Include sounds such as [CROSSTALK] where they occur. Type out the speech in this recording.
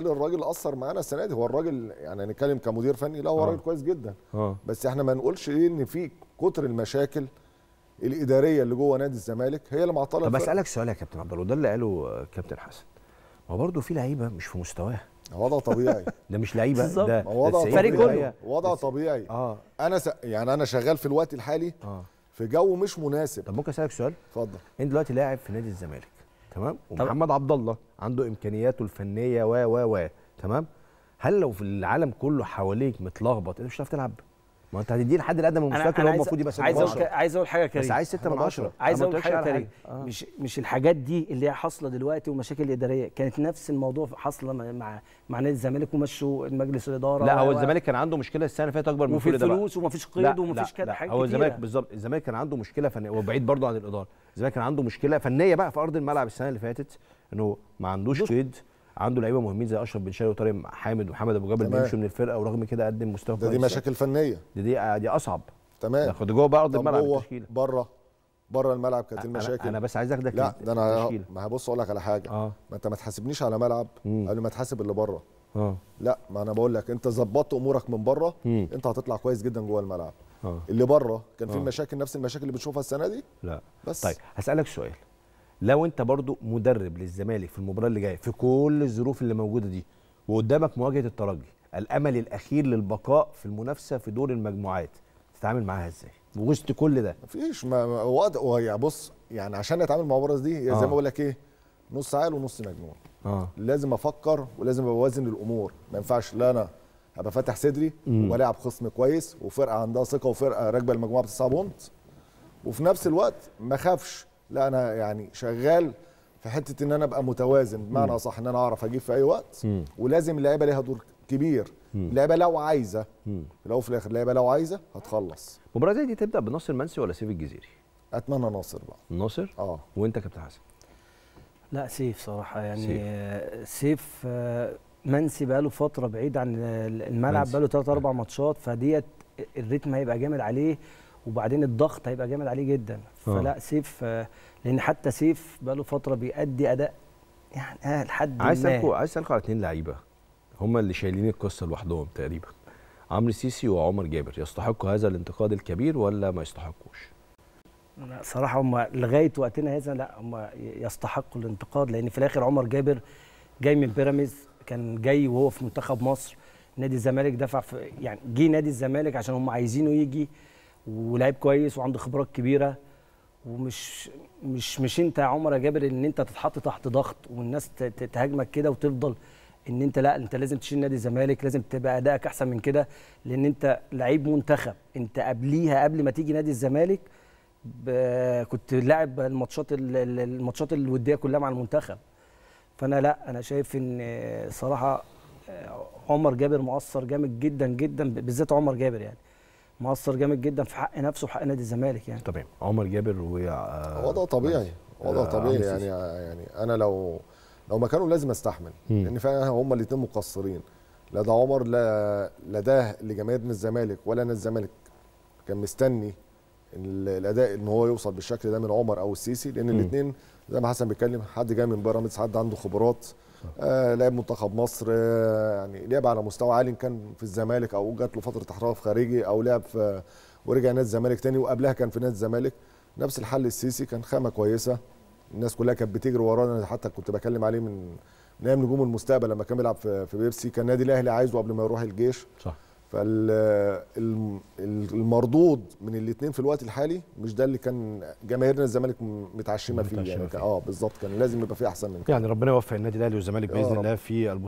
الراجل اثر معانا السنه دي هو الراجل يعني هنتكلم كمدير فني لا هو آه. راجل كويس جدا آه. بس احنا ما نقولش ايه ان في كتر المشاكل الاداريه اللي جوه نادي الزمالك هي اللي معطله طب اسالك سؤال يا كابتن عبد الله وده اللي قاله كابتن حسن ما برضه في لعيبه مش في مستواها وضع طبيعي [LAUGHS] ده مش لعيبه ده وضع طبيعي كله وضع طبيعي اه انا س... يعني انا شغال في الوقت الحالي آه. في جو مش مناسب طب ممكن اسالك سؤال اتفضل انت دلوقتي لاعب في نادي الزمالك تمام ومحمد عبد الله عنده امكانياته الفنيه و و و تمام هل لو في العالم كله حواليك متلخبط انت مش هتعرف تلعب ما انت هتديه الحد الادنى من مستواك اللي هو المفروض يبقى 6 عايز اقول عايز اقول حاجه كريم بس عايز 6 من 10 عايز اقول حاجه كريم آه. مش مش الحاجات دي اللي هي حاصله دلوقتي ومشاكل اداريه كانت نفس الموضوع حاصله مع مع نادي الزمالك ومشوا مجلس الاداره لا هو الزمالك كان عنده مشكله السنه اللي فاتت اكبر من كل ده فلوس ومفيش قيد ومفيش كده حاجات هو الزمالك بالظبط الزمالك كان عنده مشكله فنيه وبعيد برضه عن الاداره الزمالك كان عنده مشكله فنيه بقى في ارض الملعب السنه اللي فاتت انه ما عندوش قيد عنده لعيبه مهمين زي اشرف بن شرقي وطارق حامد ومحمد ابو جبل بيمشوا من الفرقه ورغم كده قدم مستوى ده دي مشاكل فنيه دي دي, آه، دي اصعب تمام خد جوه بقى ارض الملعب التشكيله بره بره الملعب كانت المشاكل أنا, بس عايز اخدك لا ده انا ما هبص اقول لك على حاجه آه. ما انت ما تحاسبنيش على ملعب قبل ما تحاسب اللي بره آه. لا ما انا بقول لك انت ظبطت امورك من بره مم. انت هتطلع كويس جدا جوه الملعب آه. اللي بره كان في آه. مشاكل نفس المشاكل اللي بتشوفها السنه دي لا بس طيب هسالك سؤال لو انت برضو مدرب للزمالك في المباراه اللي جايه في كل الظروف اللي موجوده دي وقدامك مواجهه الترجي الامل الاخير للبقاء في المنافسه في دور المجموعات تتعامل معاها ازاي وسط كل ده مفيش ما هو وهي يعني بص يعني عشان اتعامل مع المباراه دي آه. زي ما بقول لك ايه نص عقل ونص مجموع آه. لازم افكر ولازم اوازن الامور ما ينفعش لا انا ابقى فاتح صدري والعب خصم كويس وفرقه عندها ثقه وفرقه راكبه المجموعه بتسعه بونت وفي نفس الوقت ما اخافش لا انا يعني شغال في حته ان انا ابقى متوازن بمعنى اصح ان انا اعرف اجيب في اي وقت م. ولازم اللعيبه ليها دور كبير اللعيبه لو عايزه في الاخر اللعيبه لو عايزه هتخلص مباراه زي دي تبدا بناصر منسي ولا سيف الجزيري؟ اتمنى ناصر بقى ناصر؟ اه وانت كابتن حسن؟ لا سيف صراحه يعني سيف, سيف آه، منسي بقاله فتره بعيد عن الملعب بقاله 3 4 ماتشات فديت الريتم هيبقى جامد عليه وبعدين الضغط هيبقى جامد عليه جدا فلا آه. سيف آه، لان حتى سيف بقى له فتره بيأدي اداء يعني آه لحد عايز اسالكوا عايز اسالكوا على اثنين لعيبه هم اللي شايلين القصه لوحدهم تقريبا عمرو سيسي وعمر جابر يستحقوا هذا الانتقاد الكبير ولا ما يستحقوش؟ لا صراحه هم لغايه وقتنا هذا لا هم يستحقوا الانتقاد لان في الاخر عمر جابر جاي من بيراميدز كان جاي وهو في منتخب مصر نادي الزمالك دفع في يعني جه نادي الزمالك عشان هم عايزينه يجي ولاعيب كويس وعنده خبرات كبيره ومش مش مش انت يا عمر يا جابر ان انت تتحط تحت ضغط والناس تهاجمك كده وتفضل ان انت لا انت لازم تشيل نادي الزمالك لازم تبقى ادائك احسن من كده لان انت لعيب منتخب انت قبليها قبل ما تيجي نادي الزمالك كنت لاعب الماتشات الماتشات الوديه كلها مع المنتخب فانا لا انا شايف ان صراحه عمر جابر مؤثر جامد جدا جدا بالذات عمر جابر يعني مقصر جامد جدا في حق نفسه وحق نادي الزمالك يعني تمام عمر جابر و وضع طبيعي وضع آه، طبيعي يعني يعني انا لو لو مكانه لازم استحمل م. لان فعلا هما الاثنين مقصرين لا ده عمر لا لا ده لجماهير الزمالك ولا انا الزمالك كان مستني الاداء ان هو يوصل بالشكل ده من عمر او السيسي لان الاثنين زي ما حسن بيتكلم حد جاي من بيراميدز حد عنده خبرات آه لعب منتخب مصر آه يعني لعب على مستوى عالي كان في الزمالك او جات له فتره احتراف خارجي او لعب في ورجع نادي الزمالك تاني وقبلها كان في نادي الزمالك نفس الحل السيسي كان خامه كويسه الناس كلها كانت بتجري ورانا حتى كنت بكلم عليه من ايام نجوم المستقبل لما كان بيلعب في بيبسي كان النادي الاهلي عايزه قبل ما يروح الجيش صح فالمردود من الاثنين في الوقت الحالي مش ده اللي كان جماهيرنا الزمالك متعشمه فيه يعني اه بالظبط كان لازم يبقى فيه احسن من كده يعني ربنا يوفق النادي الاهلي والزمالك باذن آه، الله في